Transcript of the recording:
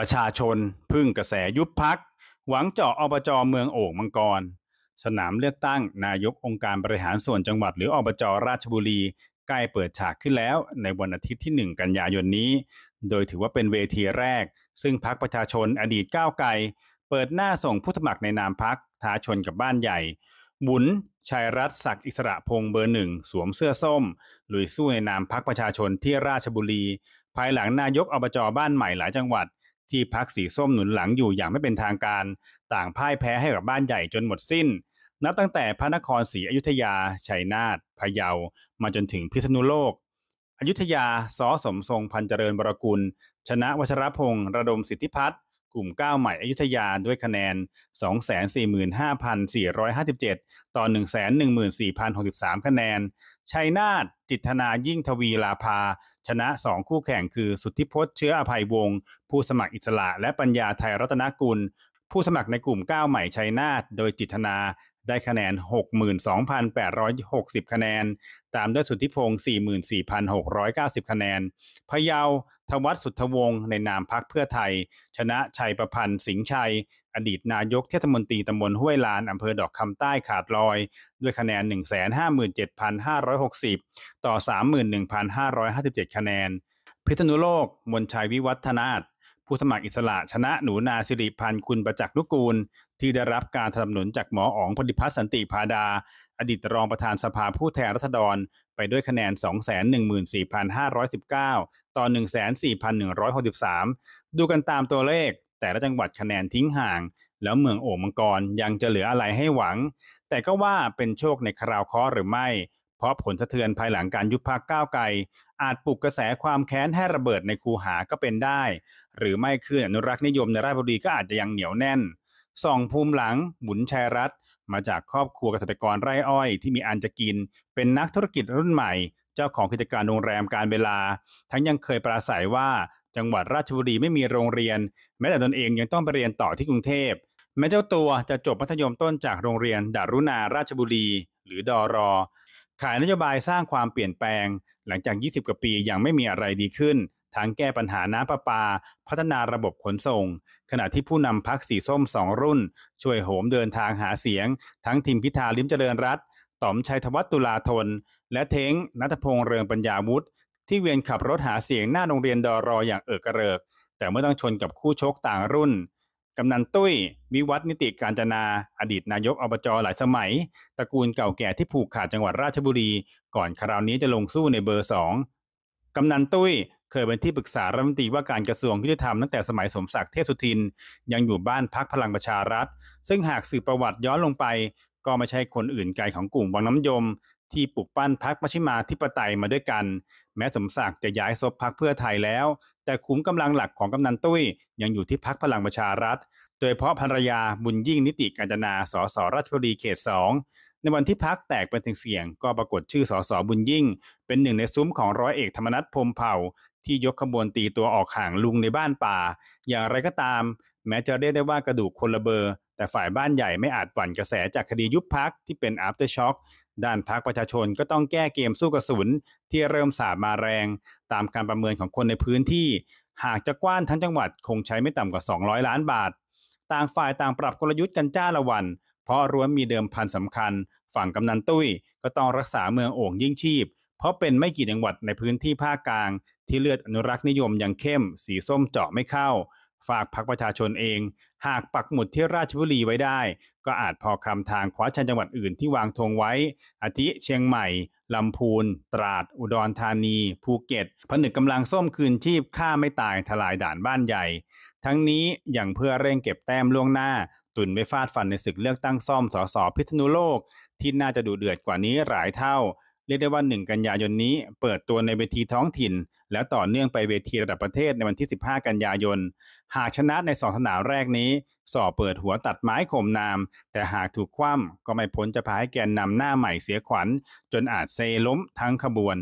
ประชาชน พึ่งกระแสยุบพัก หวังเจาะอบจอเมืองโอ่งมังกร สนามเลือกตั้งนายกองค์การบริหารส่วนจังหวัด หรืออบจราชบุรี ใกล้เปิดฉากขึ้นแล้วในวันอาทิตย์ที่ 1 กันยายนนี้ โดยถือว่าเป็นเวทีแรก ซึ่งพักประชาชนอดีตก้าวไกล เปิดหน้าส่งผู้สมัครในนามพักท้าชนกับบ้านใหญ่บุญชัยรัตศักดิ์อิสระพงษ์เบอร์หนึ่งสวมเสื้อส้มลุยสู้ในนามพักประชาชนที่ราชบุรี ภายหลังนายกอบจอบ้านใหม่หลายจังหวัดที่พักสีส้มหนุนหลังอยู่อย่างไม่เป็นทางการ ต่างพ่ายแพ้ให้กับบ้านใหญ่จนหมดสิ้น นับตั้งแต่พระนครศรีอยุธยา ชัยนาทพะเยา มาจนถึงพิษณุโลก อยุธยาซอสมทรงพันเจริญบรกุล ชนะวัชรพงศ์ระดมสิทธิพัฒน์กลุ่มก้าวใหม่อยุธยาด้วยคะแนน 245,457 ต่อ 114,063 คะแนน ชัยนาทจิตนายิ่งทวีลาภา ชนะ 2 คู่แข่งคือสุทธิพจน์เชื้ออภัยวงศ์ผู้สมัครอิสระและปัญญาไทยรัตนกุล ผู้สมัครในกลุ่มก้าวใหม่ ชัยนาทโดยจิตนาได้คะแนน 62,860 คะแนน ตามด้วยสุทธิพงศ์44,690 คะแนนพะเยาทวัตสุทธวงศ์ ในนามพักเพื่อไทย ชนะชัยประพันธ์ สิงชัย อดีตนายกเทศมนตรีตำบลห้วยลานอำเภอดอกคำใต้ขาดลอย ด้วยคะแนน 157,560 ต่อ 31,557 คะแนน พิษณุโลกมนชัยวิวัฒนาผู้สมัครอิสระชนะหนูนาสิริพันธ์คุณประจักษ์นุกูล ที่ได้รับการสนับสนุนจากหมออ๋องพลิพัฒน์สันติพาดา อดีตรองประธานสภาผู้แทนรัษฎร ไปด้วยคะแนน 214,519 ต่อ 1 4 1 6 3 ดูกันตามตัวเลขแต่ละจังหวัดคะแนนทิ้งห่าง แล้วเมืองโอ่งมังกรยังจะเหลืออะไรให้หวัง แต่ก็ว่าเป็นโชคในคราวเคราะห์หรือไม่เพราะผลสะเทือนภายหลังการยุบพักก้าวไกลอาจปลุกกระแสความแค้นให้ระเบิดในคูหาก็เป็นได้ หรือไม่คืออนุรักษ์นิยมในราชบุรีก็อาจจะยังเหนียวแน่นส่องภูมิหลังหมุนชัยรัฐ มาจากครอบครัวเกษตรกรไร่อ้อยที่มีอันจะกิน เป็นนักธุรกิจรุ่นใหม่เจ้าของกิจการโรงแรมการเวลา ทั้งยังเคยปราศัยว่าจังหวัดราชบุรีไม่มีโรงเรียน แม้แต่ตนเองยังต้องไปเรียนต่อที่กรุงเทพแม้เจ้าตัวจะจบมัธยมต้นจากโรงเรียนดารุณาราชบุรี หรือดอรอขายนโยบายสร้างความเปลี่ยนแปลง หลังจาก 20กว่าปียังไม่มีอะไรดีขึ้น ทั้งแก้ปัญหาน้ำประปา พัฒนาระบบขนส่ง ขณะที่ผู้นำพักสีส้มสองรุ่น ช่วยโหมเดินทางหาเสียง ทั้งทิมพิธาลิมเจริญรัตต๋อมชัยธวัฒตุลาธนและเท้งนัทพงษ์เรืองปัญญาวุฒิที่เวียนขับรถหาเสียงหน้าโรงเรียนดอรออย่างเอิกเกริก แต่เมื่อต้องชนกับคู่ชกต่างรุ่นกำนันตุ้ย วิวัฒนิติการจนาอดีตนายกอบจอหลายสมัยตระกูลเก่าแก่ที่ผูกขาดจังหวัดราชบุรี ก่อนคราวนี้จะลงสู้ในเบอร์สองกำนันตุ้ยเคยเป็นที่ปรึกษารัฐมนตรีว่าการกระทรวงยุติธรรมตั้งแต่สมัยสมศักดิ์เทพสุทินยังอยู่บ้านพักพลังประชารัฐ ซึ่งหากสืบประวัติย้อนลงไปก็ไม่ใช่คนอื่นไกลของกลุ่มวังน้ำยม ที่ปลุกปั้นพรรคประชิมาธิปไตยมาด้วยกันแม้สมศักดิ์จะย้ายซบพรรคเพื่อไทยแล้ว แต่ขุมกำลังหลักของกำนันตุ้ยยังอยู่ที่พรรคพลังประชารัฐ โดยเพราะภรรยาบุญยิ่งนิติกาญจนาสสราชบุรีเขตสองในวันที่พักแตกเป็นเสียงก็ปรากฏชื่อสสบุญยิ่ง เป็นหนึ่งในซุ้มของร้อยเอกธรรมนัฐพรมเผ่าที่ยกขบวนตีตัวออกห่างลุงในบ้านป่า อย่างไรก็ตาม แม้จะเรียกได้ว่ากระดูกคนละเบอร์ แต่ฝ่ายบ้านใหญ่ไม่อาจหวั่นกระแสจากคดียุบพักที่เป็น after shock ด้านพักประชาชนก็ต้องแก้เกมสู้กระสุน ที่เริ่มสาบมาแรง ตามการประเมินของคนในพื้นที่ หากจะกว้านทั้งจังหวัดคงใช้ไม่ต่ำกว่า 200 ล้านบาท ต่างฝ่ายต่างปรับกลยุทธ์กันจ้าละวัน เพราะรวมมีเดิมพันสำคัญ ฝั่งกำนันตุ้ย ก็ต้องรักษาเมืองโอ่งยิ่งชีพ เพราะเป็นไม่กี่จังหวัดในพื้นที่ภาคกลางที่เลือดอนุรักษ์นิยมอย่างเข้มสีส้มเจาะไม่เข้า ฝากพักประชาชนเอง หากปักหมุดที่ราชบุรีไว้ได้ ก็อาจพอคำทางคว้าชันจังหวัดอื่นที่วางธงไว้ อาทิเชียงใหม่ ลำพูนตราดอุดรธานี ภูเก็ต ผนึกกำลังส้มคืนชีพฆ่าไม่ตายทลายด่านบ้านใหญ่ ทั้งนี้อย่างเพื่อเร่งเก็บแต้มล่วงหน้า ตุนไ่ฟาดฟันในศึกเลือกตั้งซ่อมสอสอพิษณุโลก ที่น่าจะดูเดือดกว่านี้หลายเท่าเรียกได้ว่า 1 กันยายนนี้เปิดตัวในเวทีท้องถิ่น แล้วต่อเนื่องไปเวทีระดับประเทศในวันที่ 15 กันยายน หากชนะในสองสนามแรกนี้ สอบเปิดหัวตัดไม้ข่มนาม แต่หากถูกคว่ำก็ไม่พ้นจะพาให้แกนนำหน้าใหม่เสียขวัญ จนอาจเซล้มทั้งขบวน